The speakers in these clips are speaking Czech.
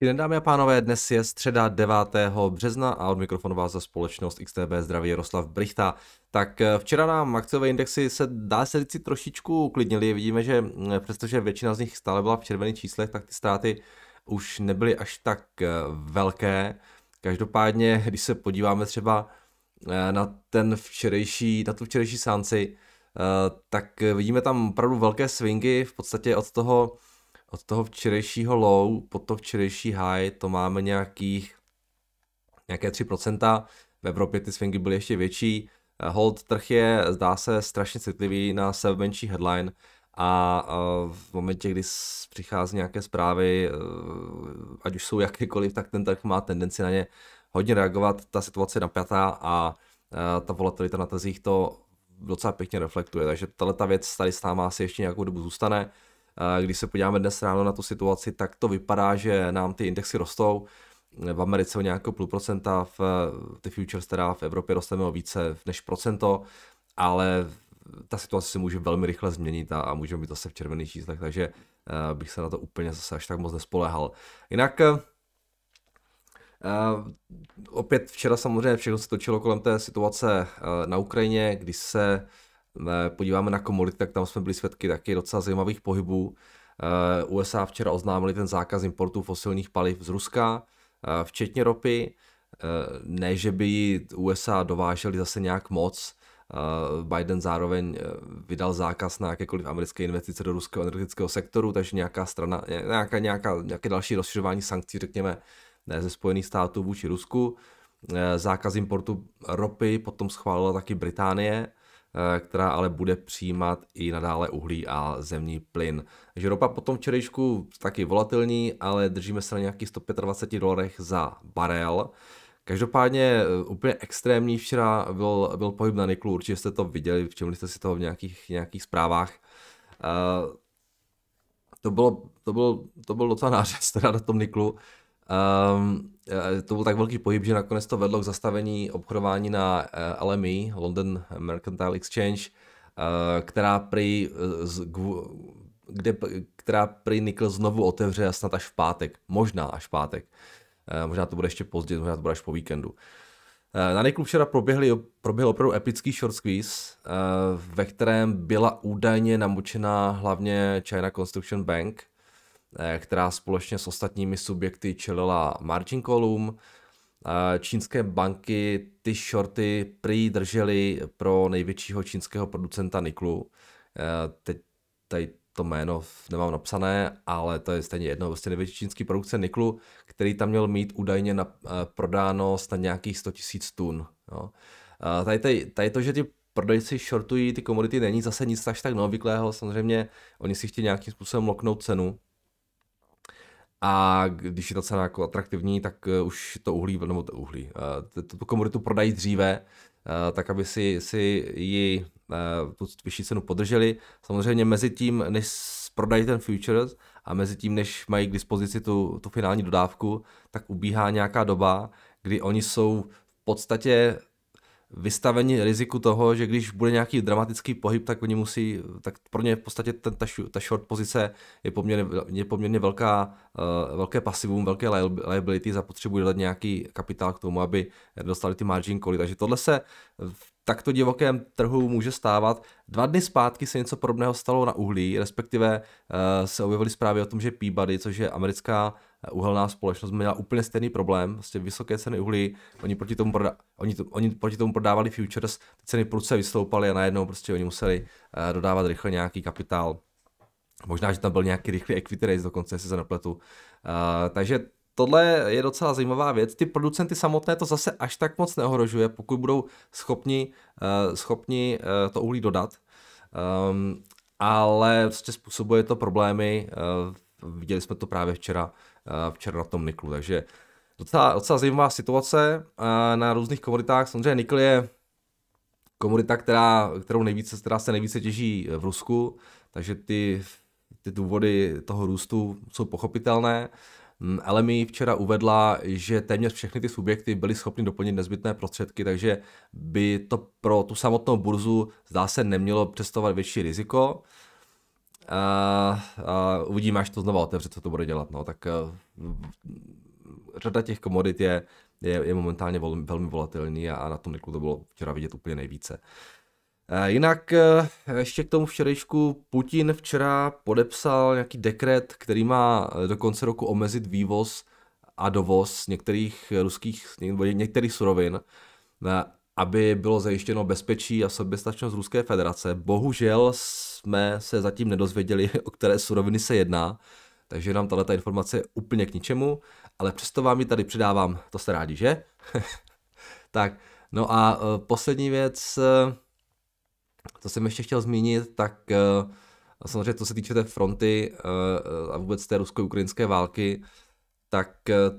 Dobrý den, dámy a pánové, dnes je středa 9. března a od mikrofonu vás za společnost XTB zdraví Jaroslav Brichta. Tak eh, včera nám akciové indexy se dá se říct trošičku uklidnili. Vidíme, že eh, přestože většina z nich stále byla v červených číslech, tak ty ztráty už nebyly až tak eh, velké. Každopádně, když se podíváme třeba na ten včerejší, na tu včerejší sánci, tak vidíme tam opravdu velké swingy, v podstatě od toho od toho včerejšího low po to včerejší high to máme nějakých nějaké 3%, v Evropě ty swingy byly ještě větší, eh, hold trh je, zdá se, strašně citlivý na menší headline a v momentě, kdy přichází nějaké zprávy, eh, ať už jsou jakékoliv, tak ten trh má tendenci na ně hodně reagovat, ta situace je napjatá a eh, ta volatilita na trzích to docela pěkně reflektuje, takže tahle ta věc tady s náma asi ještě nějakou dobu zůstane. Když se podíváme dnes ráno na tu situaci, tak to vypadá, že nám ty indexy rostou. V Americe o nějakého půl procenta, v, ty futures teda v Evropě rosteme o více než procento, ale ta situace se může velmi rychle změnit a, a můžeme být zase v červených číslech, takže eh, bych se na to úplně zase až tak moc nespoléhal. Jinak Uh, opět včera samozřejmě všechno se točilo kolem té situace uh, na Ukrajině, kdy se podíváme na komodity, tak tam jsme byli svědky taky docela zajímavých pohybů. Eh, USA včera oznámili ten zákaz importu fosilních paliv z Ruska, eh, včetně ropy. Eh, ne, že by ji USA dováželi zase nějak moc. Biden zároveň vydal zákaz na jakékoliv americké investice do ruského energetického sektoru, takže nějaká strana, nějaká, nějaká, nějaké další rozšiřování sankcí, řekněme, ne, ze Spojených států vůči Rusku. Zákaz importu ropy potom schválila taky Británie, Eh, která ale bude přijímat i nadále uhlí a zemní plyn. Takže ropa potom včerejšku taky volatilní, ale držíme se na nějakých 125 dolarech za barel. Každopádně eh, úplně extrémní včera byl, byl pohyb na niklu, určitě jste to viděli, všimli jste si toho v nějakých, nějakých zprávách. Eh, to, bylo, to, bylo, to bylo docela nářez teda na tom niklu. Ehm, Eh, to byl tak velký pohyb, že nakonec to vedlo k zastavení obchodování na eh, LME, London Mercantile Exchange, eh, která prý, kde, která prý Nikl znovu otevře snad až v pátek, možná až v pátek. Možná to bude ještě později, možná to bude až po víkendu. Na Niklu včera proběhly, proběhl opravdu epický short squeeze, ve kterém byla údajně namočená hlavně China Construction Bank – Eh, která společně s ostatními subjekty čelila margin callům. Eh, čínské banky ty shorty prý držely pro největšího čínského producenta Niklu. Eh, teď tady to jméno nemám napsané, ale to je stejně jedno, vlastně největší čínský produkce Niklu, který tam měl mít údajně na, prodáno snad nějakých 100 000 tun. Jo. Tady, tady, tady to, že ty prodejci shortují ty komodity, není zase nic až tak neobvyklého, samozřejmě oni si chtějí nějakým způsobem loknout cenu, a když je ta cena jako atraktivní, tak eh, už to uhlí, nebo to uhlí, eh, tu komoditu prodají dříve, eh, tak aby si, si ji tu vyšší cenu podrželi. Samozřejmě mezi tím, než prodají ten futures a mezi tím, než mají k dispozici tu, tu finální dodávku, tak ubíhá nějaká doba, kdy oni jsou v podstatě vystaveni riziku toho, že když bude nějaký dramatický pohyb, tak oni musí, tak pro ně v podstatě ten, ta, ta short pozice je poměrně, je poměrně velká, uh, velké pasivum, velké liability, zapotřebují dát nějaký kapitál k tomu, aby dostali ty margin cally. Takže tohle se v takto divokém trhu může stávat. Dva dny zpátky se něco podobného stalo na uhlí, respektive uh, se objevily zprávy o tom, že Peabody, což je americká uhelná společnost měla úplně stejný problém, vlastně vysoké ceny uhlí, oni proti tomu, proda- oni to, oni proti tomu prodávali futures, ty ceny prudce vystoupaly a najednou prostě oni museli uh, dodávat rychle nějaký kapitál. Možná, že tam byl nějaký rychlý equity raise dokonce, jestli se nepletu. Uh, takže tohle je docela zajímavá věc. Ty producenty samotné to zase až tak moc neohrožuje, pokud budou schopni, uh, schopni uh, to uhlí dodat. Um, ale prostě způsobuje to problémy. Uh, viděli jsme to právě včera Eh, včera na tom Niklu. Takže docela, docela zajímavá situace eh, na různých komoditách. Samozřejmě Nikl je komodita, která, kterou nejvíce, která se nejvíce těží v Rusku, takže ty, ty důvody toho růstu jsou pochopitelné. Mm, LMI včera uvedla, že téměř všechny ty subjekty byly schopny doplnit nezbytné prostředky, takže by to pro tu samotnou burzu zdá se nemělo představovat větší riziko. A, a uvidíme, až to znovu otevře, co to bude dělat. No. Tak eh, řada těch komodit je, je, je momentálně vol, velmi volatilní a, a na tom Niklu to bylo včera vidět úplně nejvíce. Eh, jinak eh, ještě k tomu včerejšku Putin včera podepsal nějaký dekret, který má do konce roku omezit vývoz a dovoz některých ruských, některých surovin aby bylo zajištěno bezpečí a soběstačnost Ruské federace. Bohužel jsme se zatím nedozvěděli, o které suroviny se jedná, takže nám tato informace je úplně k ničemu, ale přesto vám ji tady předávám, to se rádi, že? tak, no a eh, poslední věc, eh, co jsem ještě chtěl zmínit, tak eh, samozřejmě co se týče té fronty a vůbec té rusko-ukrajinské války, tak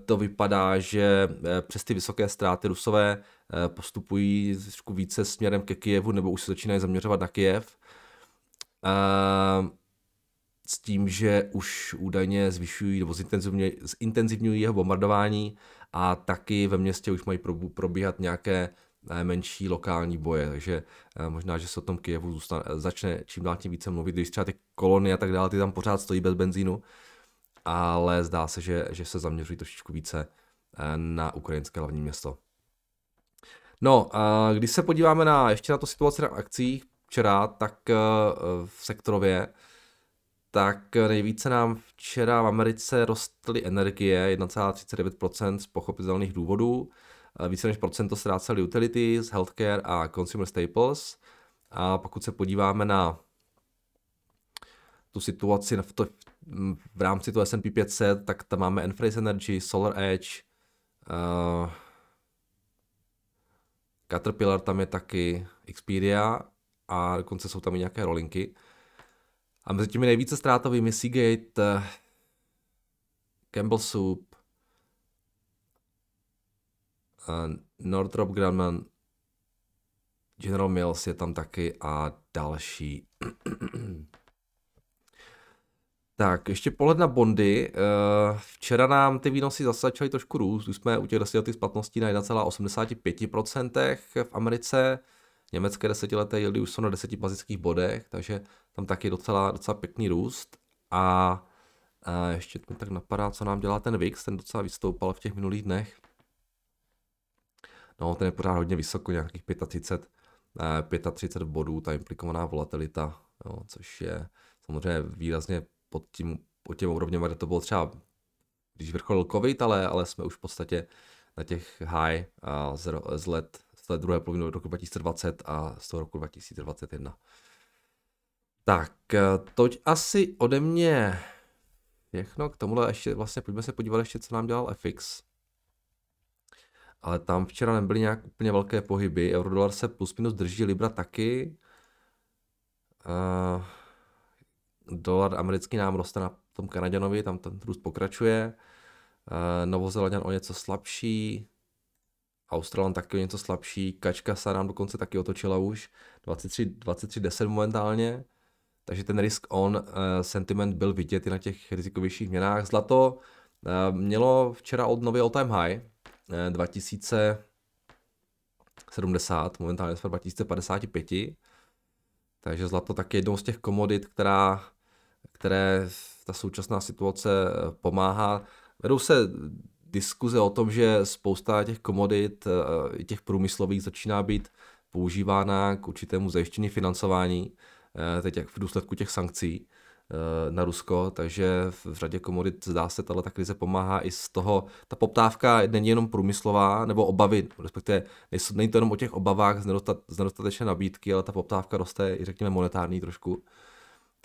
to vypadá, že přes ty vysoké ztráty rusové Eh, postupují trošku více směrem ke Kijevu, nebo už se začínají zaměřovat na Kijev. A s tím, že už údajně zvyšují nebo zintenzivňují jeho bombardování a taky ve městě už mají probíhat nějaké eh, menší lokální boje, takže eh, možná, že se o tom Kijevu zůstane, začne čím dál tím více mluvit, když třeba ty kolony a tak dále, ty tam pořád stojí bez benzínu, ale zdá se, že, že se zaměřují trošičku více na ukrajinské hlavní město. No a když se podíváme na ještě na to situaci na akcích včera, tak eh, v sektorově, tak eh, nejvíce nám včera v Americe rostly energie 1,39% z pochopitelných důvodů. Eh, více než procento ztrácely utilities, healthcare a consumer staples. A pokud se podíváme na tu situaci v, to, v rámci toho S&P 500, tak tam máme Enphase Energy, Solar Edge, uh, Caterpillar tam je taky Xperia a dokonce jsou tam i nějaké rolinky. A mezi těmi nejvíce ztrátovými Seagate, eh, Campbell Soup, eh, Northrop Grumman, General Mills je tam taky a další. Tak, ještě pohled na bondy. Eh, včera nám ty výnosy zase začaly trošku růst. Už jsme u těch desetiletých splatností na 1,85% v Americe. Německé desetileté jildy už jsou na deseti bazických bodech, takže tam taky docela, docela pěkný růst. A, a eh, ještě mi tak napadá, co nám dělá ten VIX, ten docela vystoupal v těch minulých dnech. No, ten je pořád hodně vysoko, nějakých 35, 35 eh, bodů, ta implikovaná volatilita, jo, což je samozřejmě výrazně pod tím, pod tím úrovněm, kde to bylo třeba, když vrcholil covid, ale, ale jsme už v podstatě na těch high z, z let z let druhé poloviny roku 2020 a z toho roku 2021. Tak, e, toť asi ode mě všechno. K tomuhle ještě vlastně pojďme se podívat ještě, co nám dělal FX. Ale tam včera nebyly nějak úplně velké pohyby. Eurodolar se plus minus drží, Libra taky. Uh, dolar americký nám roste na tom Kanaděnovi, tam ten růst pokračuje. Eh, Novozelanděn o něco slabší, Australan taky o něco slabší, Kačka se nám dokonce taky otočila už, 23, 23 10 momentálně, takže ten risk on eh, sentiment byl vidět i na těch rizikovějších měnách. Zlato eh, mělo včera od nově all time high, 2070, momentálně jsme 2055, takže zlato taky jednou z těch komodit, která které ta současná situace eh, pomáhá. Vedou se diskuze o tom, že spousta těch komodit, eh, i těch průmyslových, začíná být používána k určitému zajištění financování, eh, teď jak v důsledku těch sankcí na Rusko, takže v řadě komodit zdá se, tahle ta krize pomáhá i z toho, ta poptávka není jenom průmyslová, nebo obavy, respektive není to jenom o těch obavách z, nedostat, z nedostatečné nabídky, ale ta poptávka roste i řekněme monetární trošku.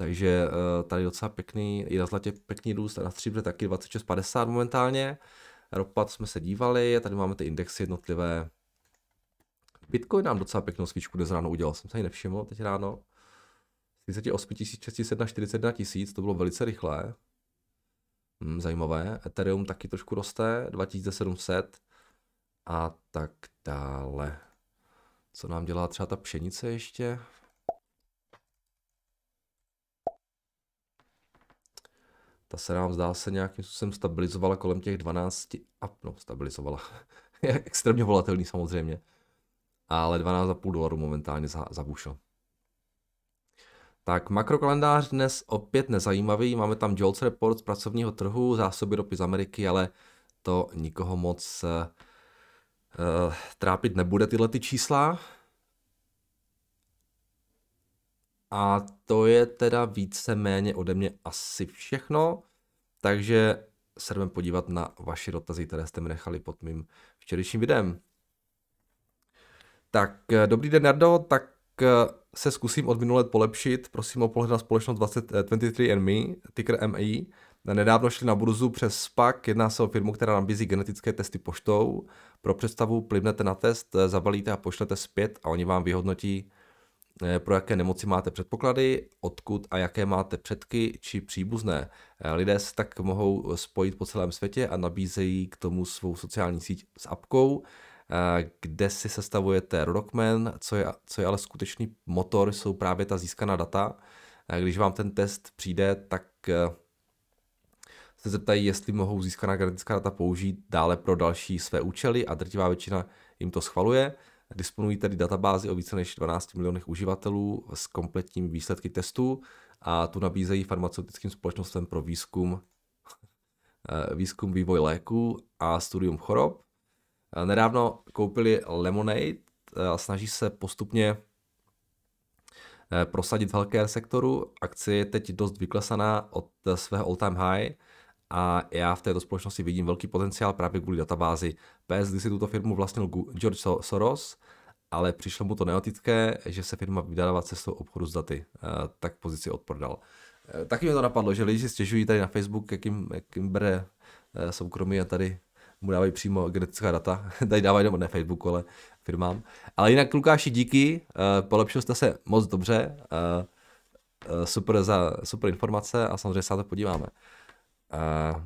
Takže eh, tady docela pěkný, i na zlatě pěkný růst, na stříbře taky 26,50 momentálně. Ropat jsme se dívali, tady máme ty indexy jednotlivé. Bitcoin nám docela pěknou svíčku dnes ráno udělal, jsem se ji nevšiml teď ráno. 38 600 na 41 000, to bylo velice rychlé. Hmm, zajímavé. Ethereum taky trošku roste, 2700 a tak dále. Co nám dělá třeba ta pšenice ještě? ta se nám zdá se nějakým způsobem stabilizovala kolem těch 12 a no, stabilizovala. je extrémně volatelný samozřejmě. Ale 12,5 dolarů momentálně za, za Tak makrokalendář dnes opět nezajímavý, máme tam Jolts report z pracovního trhu, zásoby ropy z Ameriky, ale to nikoho moc uh, trápit nebude tyhle ty čísla. A to je teda víceméně ode mě asi všechno, takže se jdeme podívat na vaše dotazy, které jste mi nechali pod mým včerejším videem. Tak, eh, dobrý den, Nardo, tak eh, se zkusím od minulé polepšit, prosím o pohled na společnost 20, 23andMe, eh, ticker MI. Nedávno šli na burzu přes SPAC, jedná se o firmu, která nabízí genetické testy poštou. Pro představu plivnete na test, zabalíte a pošlete zpět a oni vám vyhodnotí, Eh, pro jaké nemoci máte předpoklady, odkud a jaké máte předky či příbuzné. Eh, lidé se tak mohou spojit po celém světě a nabízejí k tomu svou sociální síť s apkou, eh, kde si sestavujete rodokmen, co je, co je ale skutečný motor, jsou právě ta získaná data. Když vám ten test přijde, tak se zeptají, jestli mohou získaná genetická data použít dále pro další své účely a drtivá většina jim to schvaluje. Disponují tady databázi o více než 12 milionech uživatelů s kompletním výsledky testů a tu nabízejí farmaceutickým společnostem pro výzkum, eh, výzkum vývoj léků a studium chorob. Eh, nedávno koupili Lemonade eh, a snaží se postupně prosadit v healthcare sektoru. Akcie je teď dost vyklesaná od svého all-time high – a já v této společnosti vidím velký potenciál právě kvůli databázi. když si tuto firmu vlastnil George Soros, ale přišlo mu to neotické, že se firma vydává cestou obchodu s daty, eh, tak pozici odprodal. Eh, taky mi to napadlo, že lidi si stěžují tady na Facebook, jakým jim, jak bere eh, soukromí a tady mu dávají přímo genetická data. tady dávají jenom ne Facebooku, ale firmám. Ale jinak Lukáši, díky, polepšil jste se moc dobře, super, za, super informace a samozřejmě se na to podíváme. Uh,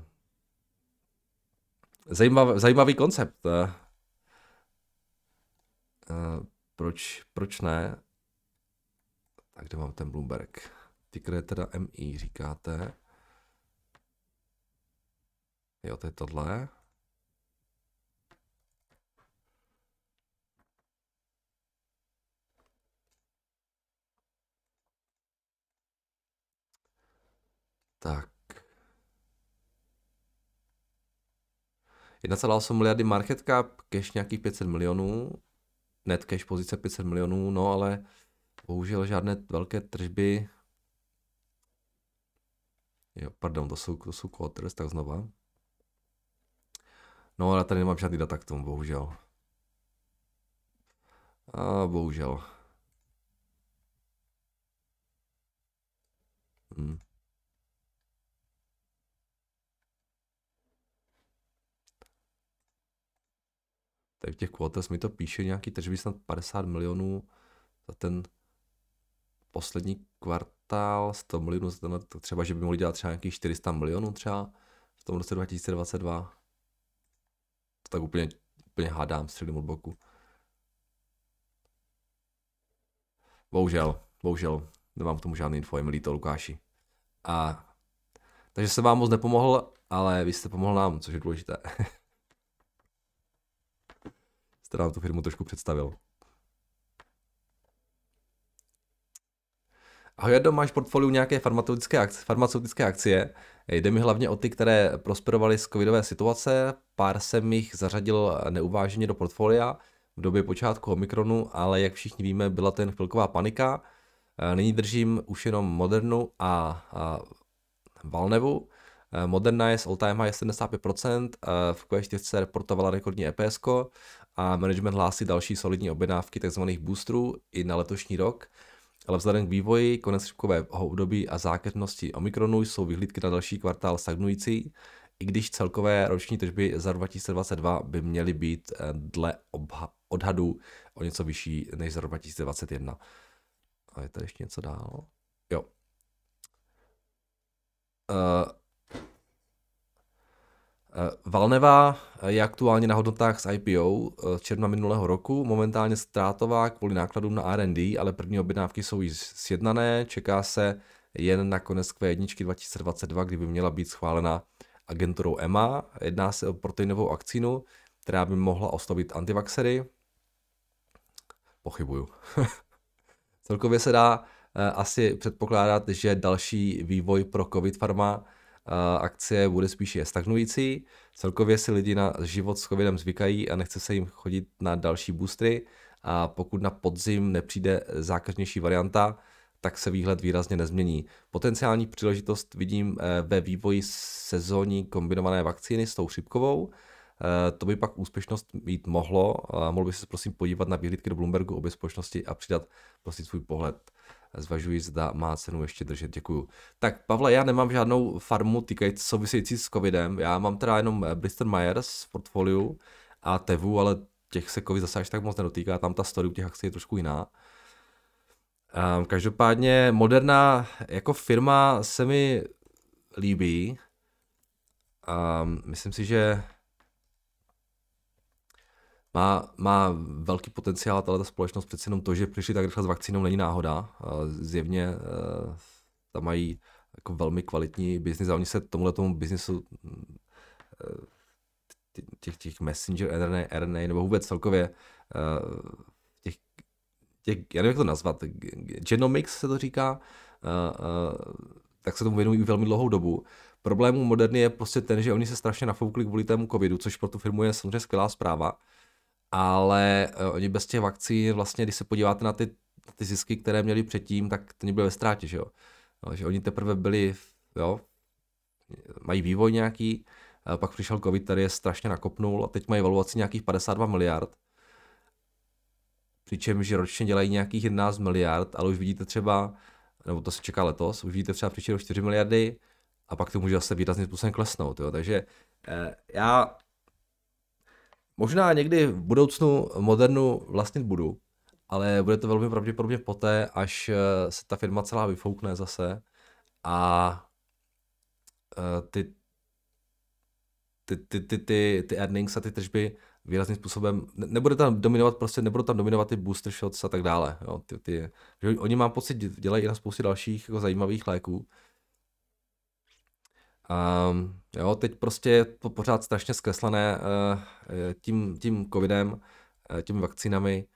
zajímavý, zajímavý koncept. Uh, uh, proč, proč ne? Tak kde mám ten Bloomberg? Ticker je teda MI, říkáte. Jo, to je tohle. Tak. 1,8 miliardy market cap, cash nějakých 500 milionů, net cash pozice 500 milionů, no ale bohužel žádné velké tržby. Jo, pardon, to jsou, to jsou quarters, tak znova. No ale tady nemám žádný data k tomu, bohužel. A bohužel. Hmm. tady v těch quotes mi to píše nějaký tržby snad 50 milionů za ten poslední kvartál, 100 milionů za ten, třeba, že by mohli dělat třeba nějakých 400 milionů třeba v tom roce 2022. To tak úplně, úplně hádám, střelím od boku. Bohužel, bohužel, nemám k tomu žádný info, je líto, Lukáši. A, takže se vám moc nepomohl, ale vy jste pomohl nám, což je důležité. to nám tu firmu trošku představil. Ahoj, Jardo, máš portfoliu nějaké farmaceutické akcie, farmaceutické akcie. Jde mi hlavně o ty, které prosperovaly z covidové situace. Pár jsem jich zařadil neuváženě do portfolia v době počátku Omikronu, ale jak všichni víme, byla to jen chvilková panika. Eh, nyní držím už jenom Modernu a, a Valnevu. Eh, Moderna je z all time high 75%, eh, v Q4 reportovala rekordní EPS, a management hlásí další solidní objednávky tzv. boosterů i na letošní rok, ale vzhledem k vývoji, konec šipkového období a zákeřnosti Omikronu jsou vyhlídky na další kvartál stagnující, i když celkové roční tržby za 2022 by měly být eh, dle odhadu o něco vyšší než za 2021. A je tady ještě něco dál? Jo. Uh, Eh, Valneva je aktuálně na hodnotách s IPO z eh, června minulého roku, momentálně ztrátová kvůli nákladům na R&D, ale první objednávky jsou již sjednané, čeká se jen na konec Q1 2022, kdy by měla být schválena agenturou EMA. Jedná se o proteinovou akcínu, která by mohla oslovit antivaxery. Pochybuju. Celkově se dá eh, asi předpokládat, že další vývoj pro COVID farma akcie bude spíše stagnující. Celkově si lidi na život s covidem zvykají a nechce se jim chodit na další boostry a pokud na podzim nepřijde zákažnější varianta, tak se výhled výrazně nezmění. Potenciální příležitost vidím eh, ve vývoji sezónní kombinované vakcíny s tou chřipkovou. Eh, to by pak úspěšnost mít mohlo. Mohl by se prosím podívat na výhledky do Bloombergu obě společnosti a přidat prostě svůj pohled zvažuji, zda má cenu ještě držet. Děkuju. Tak Pavle, já nemám žádnou farmu týkající související s covidem. Já mám teda jenom eh, Bristol Myers v portfoliu a Tevu, ale těch se covid zase až tak moc nedotýká. Tam ta story u těch akcí je trošku jiná. Um, každopádně Moderna jako firma se mi líbí. Um, myslím si, že má, má velký potenciál tato společnost, přeci jenom to, že přišli tak rychle s vakcínou, není náhoda. Zjevně eh, tam mají jako velmi kvalitní biznis a oni se tomuhle tomu biznisu mm, eh, těch, těch messenger RNA, RNA nebo vůbec celkově eh, těch, těch, já nevím, jak to nazvat, genomics se to říká, tak se tomu věnují velmi dlouhou dobu. Problémů moderny je prostě ten, že oni se strašně nafoukli kvůli tému covidu, což pro tu firmu je samozřejmě skvělá zpráva, ale eh, oni bez těch vakcín, vlastně, když se podíváte na ty, na ty zisky, které měli předtím, tak to byly ve ztrátě, že jo. No, že oni teprve byli, jo, mají vývoj nějaký, pak přišel covid, který je strašně nakopnul a teď mají valuaci nějakých 52 miliard, přičemž ročně dělají nějakých 11 miliard, ale už vidíte třeba, nebo to se čeká letos, už vidíte třeba příští 4 miliardy a pak to může zase výrazným způsobem klesnout, jo. takže eh, já Možná někdy v budoucnu modernu vlastnit budu, ale bude to velmi pravděpodobně poté, až eh, se ta firma celá vyfoukne zase a eh, ty, ty, ty, ty, ty, ty earnings a ty tržby výrazným způsobem, nebudou nebude tam dominovat prostě, nebudou tam dominovat ty booster shots a tak dále. Jo, ty, ty, že oni mám pocit, dělají i na spoustě dalších jako zajímavých léků, a ehm, jo, teď prostě je to pořád strašně zkreslené eh, eh, tím, tím covidem, eh, těmi vakcínami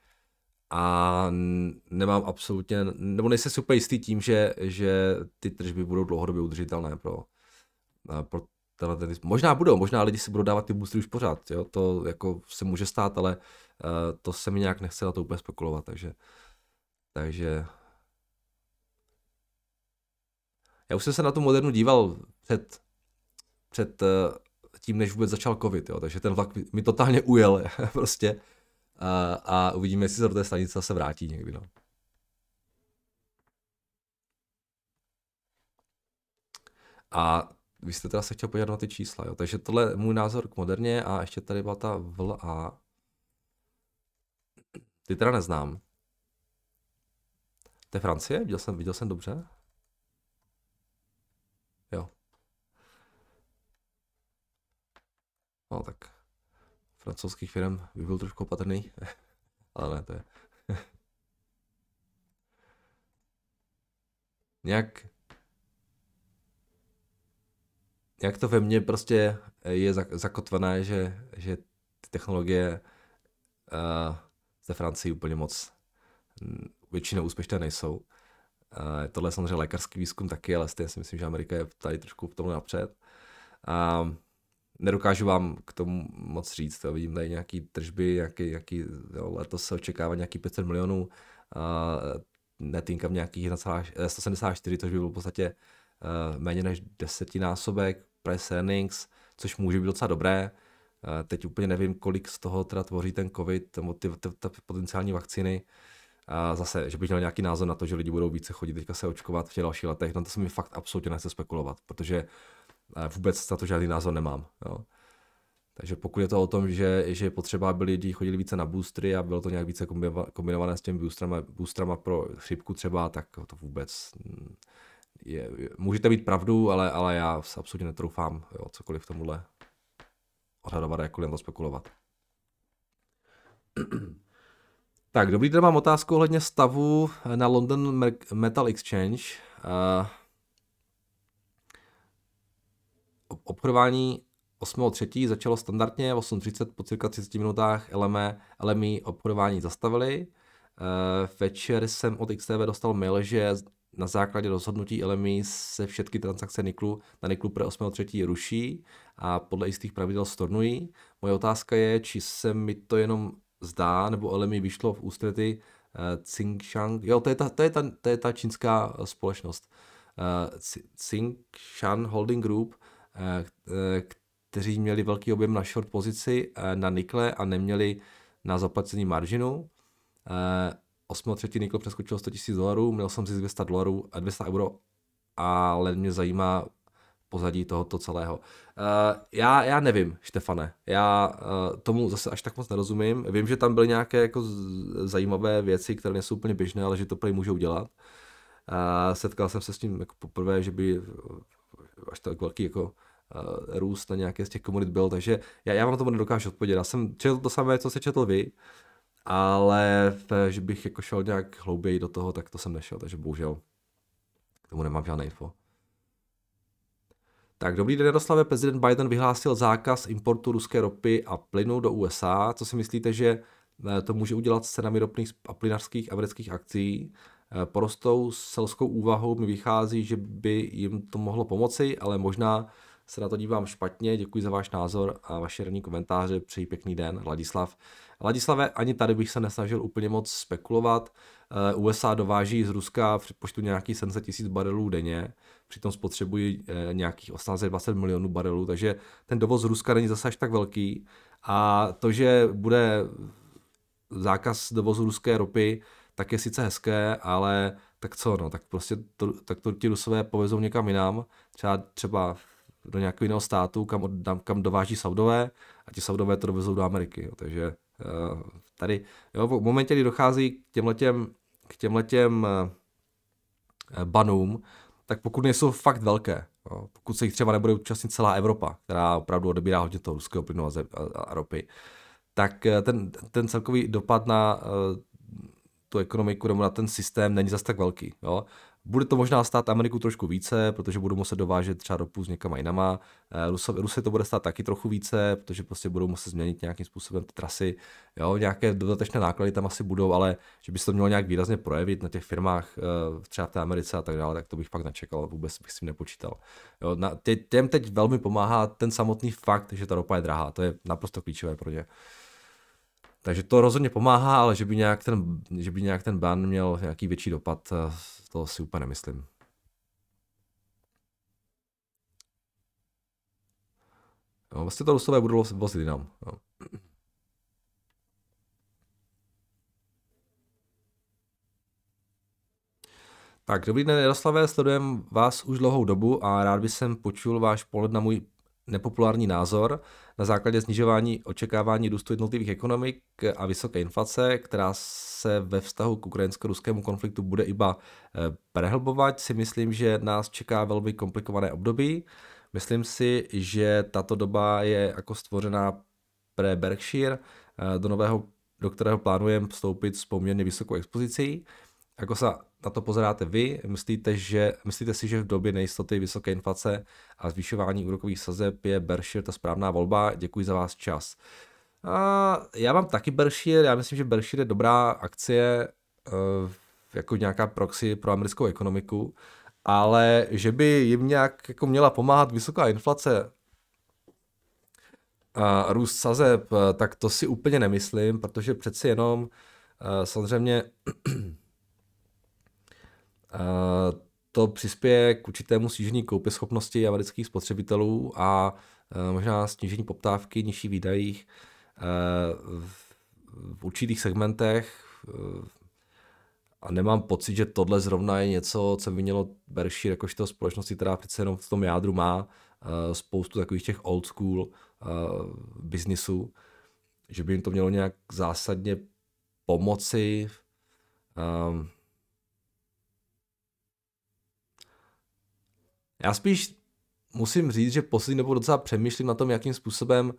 a nemám absolutně, nebo nejsem super jistý tím, že, že ty tržby budou dlouhodobě udržitelné pro, pro tenhle ten Možná budou, možná lidi si budou dávat ty boostry už pořád, jo? to jako se může stát, ale uh, to se mi nějak nechce na to úplně spekulovat, takže, takže já už jsem se na tu modernu díval před před eh, tím, než vůbec začal covid, jo. takže ten vlak mi totálně ujel prostě a, a uvidíme, jestli se do té stanice zase vrátí někdy. No. A vy jste teda se chtěl podívat na ty čísla, jo. Takže tohle je můj názor k moderně a ještě tady byla ta vl a... Ty teda neznám. To je Francie? Viděl jsem, viděl jsem dobře? Jo. No tak francouzských firm by byl trošku opatrný, ale ne, to je. nějak jak to ve mně prostě je zakotvené, že, že ty technologie uh, ze Francii úplně moc většinou úspěšné nejsou. Uh, tohle je samozřejmě lékařský výzkum taky, ale stejně si myslím, že Amerika je tady trošku v tomhle napřed. Uh, nedokážu vám k tomu moc říct. Jo. Vidím tady nějaký tržby, nějaký, nějaký, jo, letos se očekává nějaký 500 milionů, uh, net income nějakých 174, eh, což by bylo v podstatě uh, méně než desetinásobek, price earnings, což může být docela dobré. Uh, teď úplně nevím, kolik z toho teda tvoří ten covid, nebo ty, ty, ty potenciální vakcíny. A zase, že bych měl nějaký názor na to, že lidi budou více chodit teďka se očkovat v těch dalších letech, no to se mi fakt absolutně nechce spekulovat, protože uh, vůbec na to žádný názor nemám. Jo. Takže pokud je to o tom, že, že je potřeba, aby lidi chodili více na boostry a bylo to nějak více kombinované s těmi boostrama, boostrama pro chřipku třeba, tak to vůbec mm, je, je, můžete být pravdu, ale, ale já se absolutně netroufám jo, cokoliv tomuhle odhadovat a jakkoliv to spekulovat. tak, dobrý den, mám otázku ohledně stavu na London Metal Exchange. Uh, obchodování 8.3. začalo standardně, 8.30 po cirka 30 minutách LME, LME obchodování zastavili. Eh, večer jsem od XTV dostal mail, že na základě rozhodnutí LMI se všechny transakce Niklu na Niklu pro 8.3. ruší a podle jistých pravidel stornují. Moje otázka je, či se mi to jenom zdá, nebo LMI vyšlo v ústrety Tsingshan, eh, jo, to je ta, to je ta, to je ta čínská společnost. Tsingshan eh, Holding Group, kteří měli velký objem na short pozici eh, na nikle a neměli na zaplacení marginu. Eh, třetí nikl přeskočil 100 000 dolarů, měl jsem si 200 dolarů, 200 euro, ale mě zajímá pozadí tohoto celého. Uh, já, já nevím, Štefane, já uh, tomu zase až tak moc nerozumím. Vím, že tam byly nějaké jako zajímavé věci, které nejsou úplně běžné, ale že to prý můžou dělat. Uh, setkal jsem se s tím jako poprvé, že by až tak velký jako eh, růst na nějaké z těch komodit byl, takže já, já vám tomu nedokážu odpovědět. Já jsem četl to samé, co se četl vy, ale eh, že bych jako šel nějak hlouběji do toho, tak to jsem nešel, takže bohužel k tomu nemám žádné info. Tak, dobrý den, Jaroslave. Prezident Biden vyhlásil zákaz importu ruské ropy a plynu do USA. Co si myslíte, že eh, to může udělat s cenami ropných a plynařských amerických akcí? Eh, Prostou selskou úvahou mi vychází, že by jim to mohlo pomoci, ale možná se na to dívám špatně. Děkuji za váš názor a vaše ranní komentáře. Přeji pěkný den, Ladislav. Ladislave, ani tady bych se nesnažil úplně moc spekulovat. Eh, USA dováží z Ruska v počtu nějakých 700 tisíc barelů denně, přitom spotřebují eh, nějakých 18-20 milionů barelů, takže ten dovoz z Ruska není zase až tak velký. A to, že bude zákaz dovozu ruské ropy, tak je sice hezké, ale tak co, no, tak prostě to, tak to ti Rusové povezou někam jinam, třeba, třeba do nějakého jiného státu, kam, od, kam dováží Saudové a ti Saudové to dovezou do Ameriky. Jo. Takže eh, tady, jo, v momentě, kdy dochází k těmhletěm, k těmhletěm eh, banům, tak pokud nejsou fakt velké, jo, pokud se jich třeba nebude účastnit celá Evropa, která opravdu odebírá hodně toho ruského plynu a, a, a ropy, tak eh, ten, ten celkový dopad na tu ekonomiku nebo na ten systém není zas tak velký. Jo? Bude to možná stát Ameriku trošku více, protože budou muset dovážet třeba ropu z někam jinama. Rusy, eh, Rusy to bude stát taky trochu více, protože prostě budou muset změnit nějakým způsobem ty trasy. Jo, nějaké dodatečné náklady tam asi budou, ale že by se to mělo nějak výrazně projevit na těch firmách, eh, třeba v té Americe a tak dále, tak to bych pak nečekal, vůbec bych si nepočítal. Jo, na, tě, těm teď velmi pomáhá ten samotný fakt, že ta ropa je drahá, to je naprosto klíčové pro ně. Takže to rozhodně pomáhá, ale že by nějak ten, že by nějak ten ban měl nějaký větší dopad, eh, to si úplně nemyslím. No, vlastně to Rusové budou vozit jinam. No. Tak, dobrý den Jaroslavé, sledujem vás už dlouhou dobu a rád bych sem počul váš pohled na můj nepopulární názor na základě snižování očekávání růstu jednotlivých ekonomik a vysoké inflace, která se ve vztahu k ukrajinsko-ruskému konfliktu bude iba eh, prehlbovat, si myslím, že nás čeká velmi komplikované období. Myslím si, že tato doba je jako stvořená pre Berkshire, eh, do nového, do kterého plánujeme vstoupit s poměrně vysokou expozicí jako sa na to pozeráte vy? Myslíte, že, myslíte si, že v době nejistoty, vysoké inflace a zvyšování úrokových sazeb je Berkshire ta správná volba? Děkuji za vás čas. A já mám taky Berkshire, já myslím, že Berkshire je dobrá akcie eh, jako nějaká proxy pro americkou ekonomiku, ale že by jim nějak jako měla pomáhat vysoká inflace, a růst sazeb, eh, tak to si úplně nemyslím, protože přeci jenom eh, samozřejmě Eh, to přispěje k určitému snížení koupěschopnosti amerických spotřebitelů a eh, možná snížení poptávky, nižší výdajích eh, v určitých segmentech. A nemám pocit, že tohle zrovna je něco, co by mělo berší jakožto společnosti, která přece jenom v tom jádru má spoustu takových těch old school biznisů, že by jim to mělo nějak zásadně pomoci. Já spíš musím říct, že poslední dobou docela přemýšlím na tom, jakým způsobem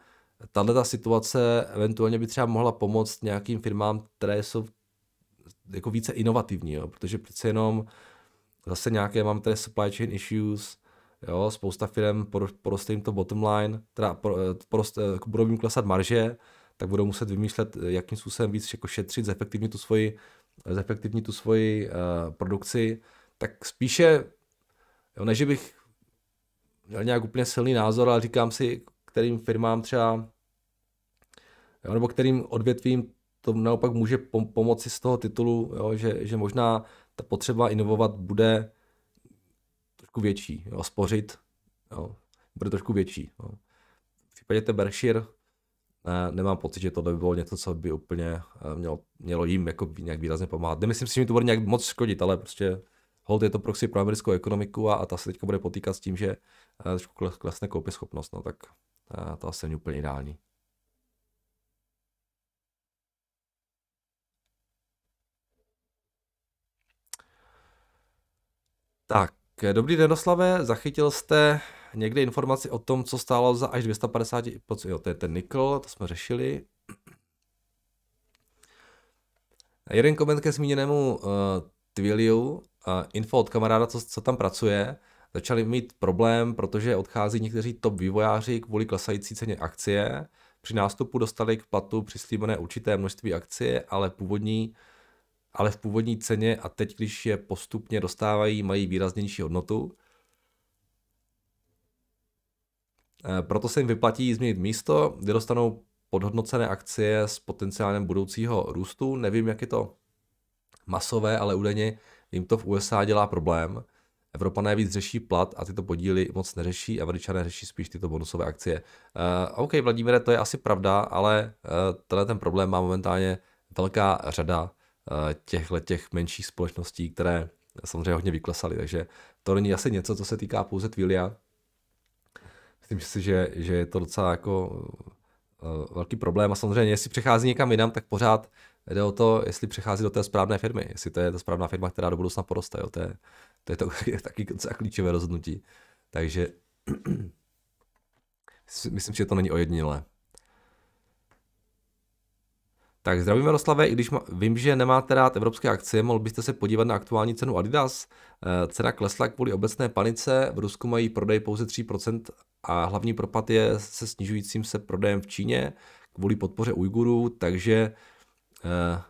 tahle ta situace eventuálně by třeba mohla pomoct nějakým firmám, které jsou jako více inovativní, jo? protože přece jenom zase nějaké mám tady supply chain issues, jo, spousta firm poroste jim to bottom line, teda poroste, jako budou jim klesat marže, tak budou muset vymýšlet, jakým způsobem víc jako šetřit, zefektivnit tu svoji, zefektivnit tu svoji uh, produkci, tak spíše Jo, ne, že bych měl nějak úplně silný názor, ale říkám si, kterým firmám třeba, jo, nebo kterým odvětvím to naopak může pom- pomoci z toho titulu, jo, že, že možná ta potřeba inovovat bude trošku větší, jo, spořit, jo, bude trošku větší. Jo. V případě té Berkshire ne, nemám pocit, že to by bylo něco, co by úplně eh, mělo, mělo jim jako nějak výrazně pomáhat. Nemyslím si, že mi to bude nějak moc škodit, ale prostě hold je to proxy pro americkou ekonomiku a, a ta se teď bude potýkat s tím, že eh, trošku klesne koupěschopnost, no tak uh, to asi není úplně ideální. Tak, dobrý den, Oslave. Zachytil jste někde informaci o tom, co stálo za až 250, jo, to je ten nikl, to jsme řešili. Jeden koment ke zmíněnému uh, eh, Twiliu, info od kamaráda, co, co tam pracuje, začali mít problém, protože odchází někteří top vývojáři kvůli klesající ceně akcie. Při nástupu dostali k platu přislíbené určité množství akcie, ale původní ale v původní ceně a teď, když je postupně dostávají, mají výraznější hodnotu. Eh, proto se jim vyplatí změnit místo, kde dostanou podhodnocené akcie s potenciálem budoucího růstu. Nevím, jak je to masové, ale údajně jim to v USA dělá problém. Evropané víc řeší plat a tyto podíly moc neřeší, Američané řeší spíš tyto bonusové akcie. Uh, OK, Vladimíre, to je asi pravda, ale uh, tenhle ten problém má momentálně velká řada uh, eh, těchto těch menších společností, které samozřejmě hodně vyklesaly, takže to není asi něco, co se týká pouze Twilia. Myslím si, že, že je to docela jako uh, velký problém a samozřejmě, jestli přechází někam jinam, tak pořád Jde o to, jestli přechází do té správné firmy, jestli to je ta správná firma, která do budoucna poroste. Jo. To je, to je to, je taky docela klíčové rozhodnutí. Takže myslím, že to není ojedinělé. Tak zdravím Jaroslave, i když ma, vím, že nemáte rád evropské akcie, mohl byste se podívat na aktuální cenu Adidas. Eh, cena klesla kvůli obecné panice, v Rusku mají prodej pouze 3% a hlavní propad je se snižujícím se prodejem v Číně kvůli podpoře Ujgurů, takže Eh,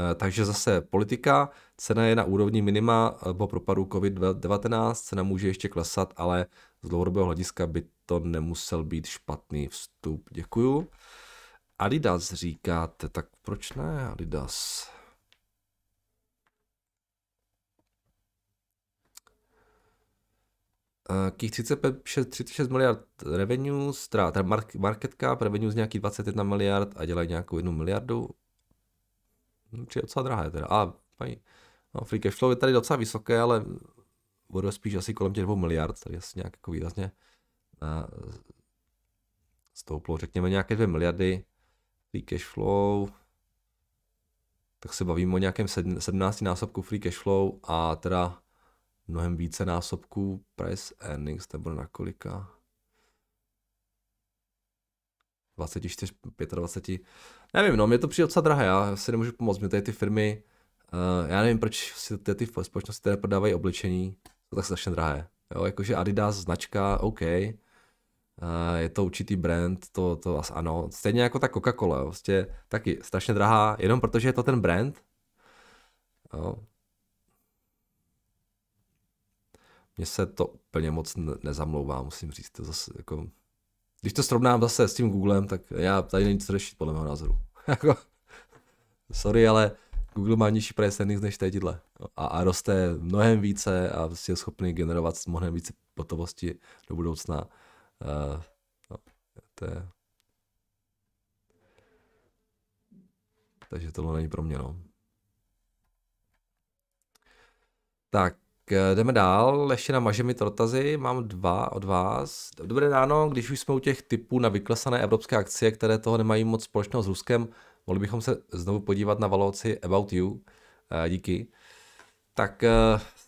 eh, takže zase politika, cena je na úrovni minima eh, po propadu COVID-19, cena může ještě klesat, ale z dlouhodobého hlediska by to nemusel být špatný vstup. Děkuju. Adidas říkáte, tak proč ne Adidas? těch 36, 36 miliard revenue, strát, market cap, revenue z nějakých 21 miliard a dělají nějakou jednu miliardu. Či no, je docela drahé teda. A paní, no, free cash flow je tady docela vysoké, ale bude spíš asi kolem těch 2 miliard, tady asi nějak jako výrazně na, eh, stouplo, řekněme nějaké 2 miliardy free cash flow, tak se bavíme o nějakém 17 násobku free cash flow a teda mnohem více násobků price earnings, nebo na kolika? 24, 25, nevím, no, mě to přijde docela drahé, já si nemůžu pomoct, mě tady ty firmy, uh, já nevím, proč si ty, ty společnosti které prodávají oblečení, to tak strašně drahé, jo, jakože Adidas značka, OK, uh, je to určitý brand, to, to asi ano, stejně jako ta Coca-Cola, jo, vlastně taky strašně drahá, jenom protože je to ten brand, jo, Mně se to úplně moc nezamlouvá, musím říct. To zase, jako, když to srovnám zase s tím Googlem, tak já tady není co řešit, podle mého názoru. Jako, sorry, ale Google má nižší price earnings než týdle. A, a roste mnohem více a prostě je schopný generovat mnohem více potovosti do budoucna. Uh, no, to je... Takže tohle není pro mě, no. Tak, Eh, jdeme dál, ještě na mažemi trotazy, mám dva od vás. Dobré ráno, když už jsme u těch typů na vyklesané evropské akcie, které toho nemají moc společného s Ruskem, mohli bychom se znovu podívat na valoci About You. Eh, díky. Tak eh,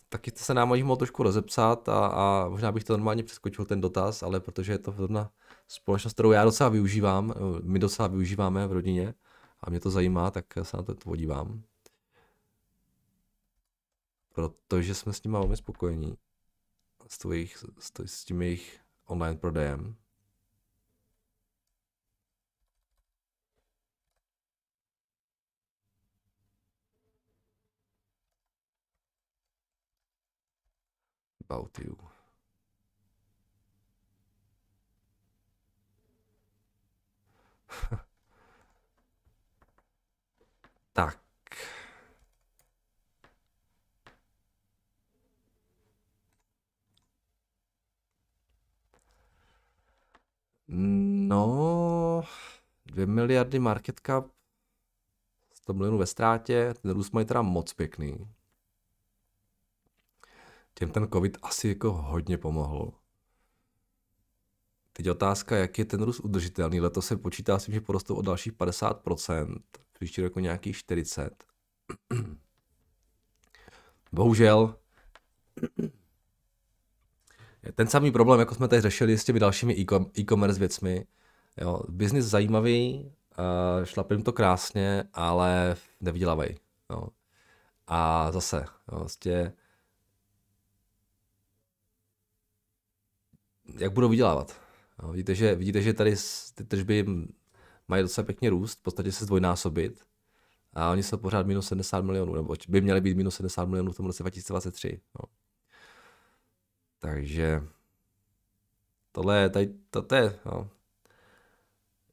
taky se nám možná nich trošku rozepsat a, a možná bych to normálně přeskočil ten dotaz, ale protože je to zrovna společnost, kterou já docela využívám, my docela využíváme v rodině a mě to zajímá, tak se na to podívám protože jsme s nimi velmi spokojení s, to jejich, s tím jejich online prodejem. About you. tak. No, 2 miliardy market cap, 100 milionů ve ztrátě, ten růst mají teda moc pěkný. Těm ten covid asi jako hodně pomohl. Teď otázka, jak je ten růst udržitelný. Letos se počítá s tím, že porostou o dalších 50%, příští rok nějaký 40. Bohužel, ten samý problém, jako jsme tady řešili s těmi dalšími e-commerce věcmi. Jo, biznis zajímavý, eh, šlapím to krásně, ale nevydělávají. Jo. A zase, jo, vlastně, jak budou vydělávat? Jo, vidíte, že, vidíte, že tady ty tržby mají docela pěkně růst, v podstatě se zdvojnásobit. A oni jsou pořád minus 70 milionů, nebo by měli být minus 70 milionů v tom roce 2023. Jo. Takže tohle je, tady, to, to je, no.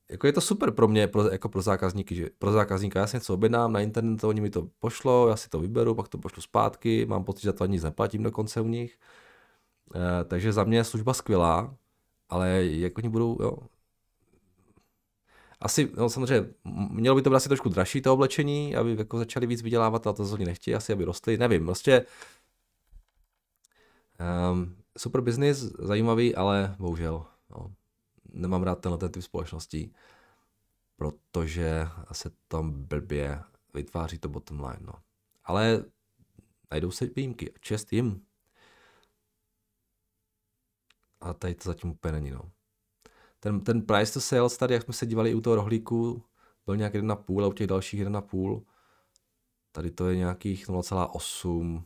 Jako je to super pro mě, pro, jako pro zákazníky, že pro zákazníka já si něco objednám na internetu, oni mi to pošlo, já si to vyberu, pak to pošlu zpátky, mám pocit, že to ani zaplatím dokonce u nich. E, takže za mě je služba skvělá, ale jak oni budou, jo. Asi, no samozřejmě, mělo by to být asi trošku dražší to oblečení, aby jako začali víc vydělávat, ale to zrovna nechtějí, asi aby rostly, nevím, prostě um, super biznis, zajímavý, ale bohužel no, nemám rád tenhle typ společností, protože se tam blbě vytváří to bottom line. No. Ale najdou se výjimky, čest jim. A tady to zatím úplně není. No. Ten, ten price to sales tady, jak jsme se dívali u toho rohlíku, byl nějak 1,5 a u těch dalších 1,5. Tady to je nějakých 0,8,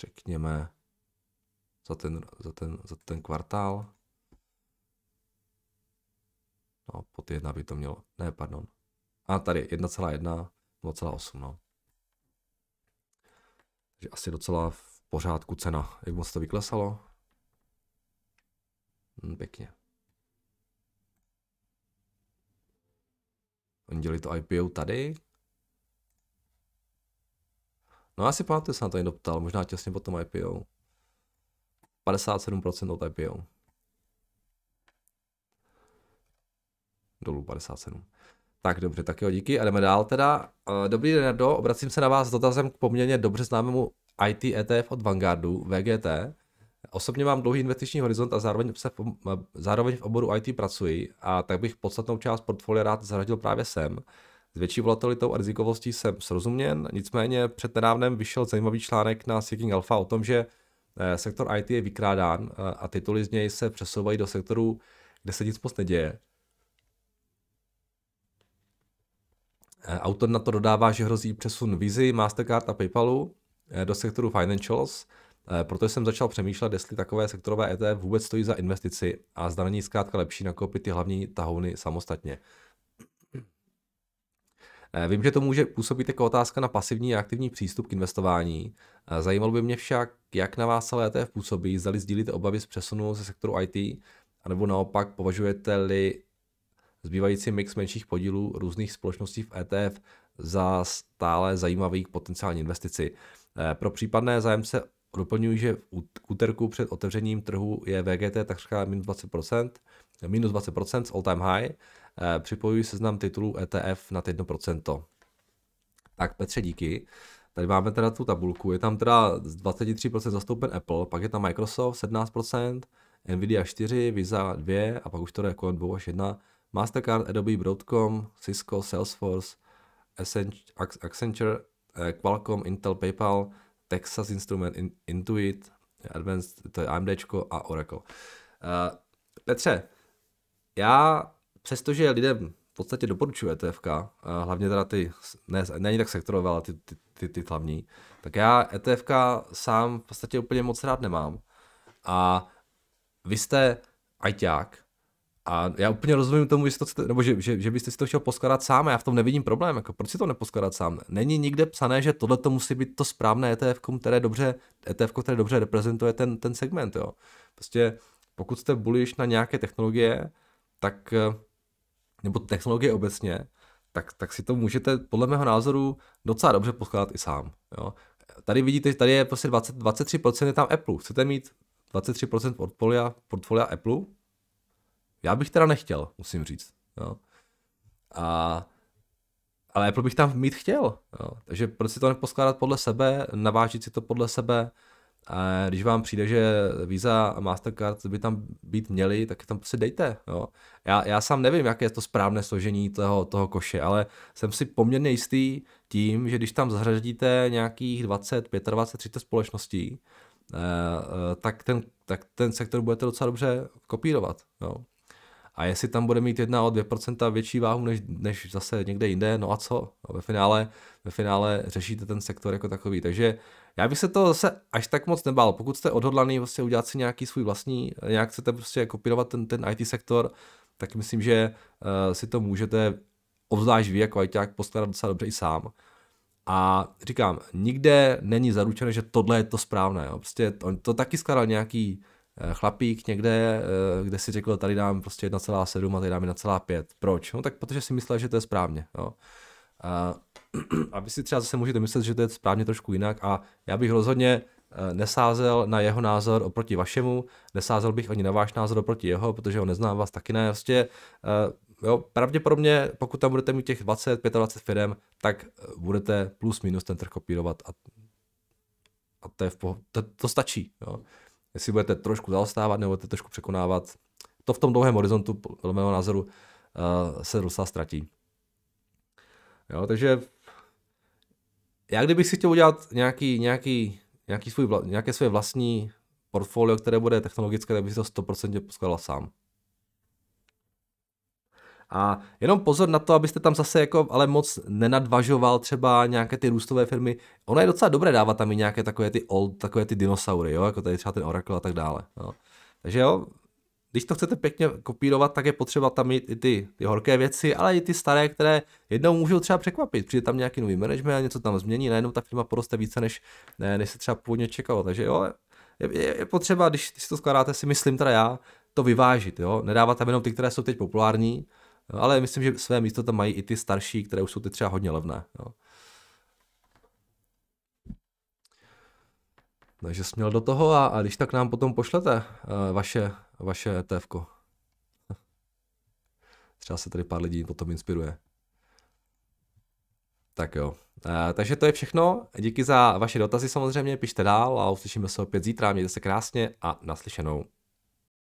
řekněme za ten, za ten, za ten kvartál. No, pod 1 by to mělo, ne, pardon. A tady 1,1, 0,8, no. Takže asi docela v pořádku cena. Jak moc to vyklesalo? Hm, pěkně. Oni dělali to IPO tady. No asi pamatuju, se na to někdo ptal, možná těsně potom IPO. 57% od IPO. Dolů 57. Tak dobře, tak jo, díky a jdeme dál teda. Eh, dobrý den, Nardo, obracím se na vás s dotazem k poměrně dobře známému IT ETF od Vanguardu, VGT. Osobně mám dlouhý investiční horizont a zároveň, se v, eh, zároveň v oboru IT pracuji a tak bych podstatnou část portfolia rád zařadil právě sem. S větší volatilitou a rizikovostí jsem srozuměn, nicméně před nedávnem vyšel zajímavý článek na Seeking Alpha o tom, že Eh, sektor IT je vykrádán eh, a tituly z něj se přesouvají do sektoru, kde se nic moc neděje. Eh, autor na to dodává, že hrozí přesun Visy, Mastercard a PayPalu do sektoru Financials, proto jsem začal přemýšlet, jestli takové sektorové ETF vůbec stojí za investici a zda není zkrátka lepší nakoupit ty hlavní tahouny samostatně. Eh, vím, že to může působit jako otázka na pasivní a aktivní přístup k investování. Eh, zajímalo by mě však, jak na vás celé ETF působí, zdali sdílíte obavy z přesunu ze sektoru IT, anebo naopak považujete-li zbývající mix menších podílů různých společností v ETF za stále zajímavý potenciální investici. Eh, pro případné zájemce doplňuji, že v úterku před otevřením trhu je VGT takřka minus 20%, minus 20% z all time high, Eh, připojuji seznam titulů ETF nad 1%. Tak Petře, díky. Tady máme teda tu tabulku, je tam teda z 23% zastoupen Apple, pak je tam Microsoft 17%, Nvidia 4, Visa 2 a pak už to jde kolem jako 2 až 1, Mastercard, Adobe, Broadcom, Cisco, Salesforce, Accenture, eh, Qualcomm, Intel, PayPal, Texas Instrument, Intuit, Advanced, to je AMD a Oracle. Uh, Petře, já přestože lidem v podstatě doporučuje ETFK, hlavně teda ty, ne, není tak sektorové, ale ty, ty, ty, ty hlavní, tak já ETFK sám v podstatě úplně moc rád nemám. A vy jste ajťák, a já úplně rozumím tomu, že, si to, nebo že, že, že byste si to chtěl poskladat sám a já v tom nevidím problém. Jako, proč si to neposkladat sám? Není nikde psané, že tohle to musí být to správné ETF, které dobře, ETF, které dobře reprezentuje ten, ten segment. Jo. Prostě pokud jste bullish na nějaké technologie, tak eh, nebo technologie obecně, tak, tak si to můžete podle mého názoru docela dobře poskládat i sám. Jo? Tady vidíte, tady je prostě 20, 23% je tam Apple. Chcete mít 23% portfolia, portfolia Apple? Já bych teda nechtěl, musím říct. Jo? A, ale Apple bych tam mít chtěl. Jo? Takže proč si to neposkládat podle sebe, navážit si to podle sebe, a když vám přijde, že Visa a Mastercard by tam být měli, tak je tam prostě dejte. Jo. Já, já sám nevím, jaké je to správné složení toho, toho koše, ale jsem si poměrně jistý tím, že když tam zařadíte nějakých 20, 25, 30 společností, eh, eh, tak, ten, tak ten sektor budete docela dobře kopírovat. Jo. A jestli tam bude mít jedna o 2% větší váhu než, než zase někde jinde, no a co? No, ve, finále, ve finále řešíte ten sektor jako takový. Takže já bych se to zase až tak moc nebál. Pokud jste odhodlaný vlastně udělat si nějaký svůj vlastní, nějak chcete prostě kopírovat ten, ten IT sektor, tak myslím, že uh, si to můžete obzvlášť vy jako ITák postarat docela dobře i sám. A říkám, nikde není zaručeno, že tohle je to správné. Jo. Prostě on to taky skládal nějaký eh, chlapík někde, eh, kde si řekl, tady dám prostě 1,7 a tady dám 1,5. Proč? No tak protože si myslel, že to je správně. Jo a vy si třeba zase můžete myslet, že to je správně trošku jinak a já bych rozhodně eh, nesázel na jeho názor oproti vašemu, nesázel bych ani na váš názor oproti jeho, protože ho neznám vás taky ne. Vlastně, jo, pravděpodobně, pokud tam budete mít těch 20, 25 firm, tak eh, budete plus minus ten trh kopírovat a, a to, je v poho- to, to stačí. Jo. Jestli budete trošku zaostávat nebo budete trošku překonávat, to v tom dlouhém horizontu, podle mého názoru, se docela ztratí. Jo, takže já kdybych si chtěl udělat nějaký, nějaký, nějaký svůj, nějaké své vlastní portfolio, které bude technologické, tak bych to 100% poskladal sám. A jenom pozor na to, abyste tam zase jako ale moc nenadvažoval třeba nějaké ty růstové firmy. Ono je docela dobré dávat tam i nějaké takové ty old, takové ty dinosaury, jo, jako tady třeba ten Oracle a tak dále. Jo. Takže jo, když to chcete pěkně kopírovat, tak je potřeba tam mít i ty, ty horké věci, ale i ty staré, které jednou můžou třeba překvapit. Přijde tam nějaký nový management a něco tam změní, najednou ta firma poroste více, než, ne, než se třeba původně čekalo. Takže jo, je, je, je potřeba, když, když to skládáte, si myslím teda já, to vyvážit, jo. Nedávat tam jenom ty, které jsou teď populární, ale myslím, že své místo tam mají i ty starší, které už jsou teď třeba hodně levné. Jo. Takže směl do toho a, a když tak nám potom pošlete uh, vaše, vaše etf -ko. Třeba se tady pár lidí potom inspiruje. Tak jo. Uh, takže to je všechno. Díky za vaše dotazy samozřejmě, pište dál a uslyšíme se opět zítra. Mějte se krásně a naslyšenou.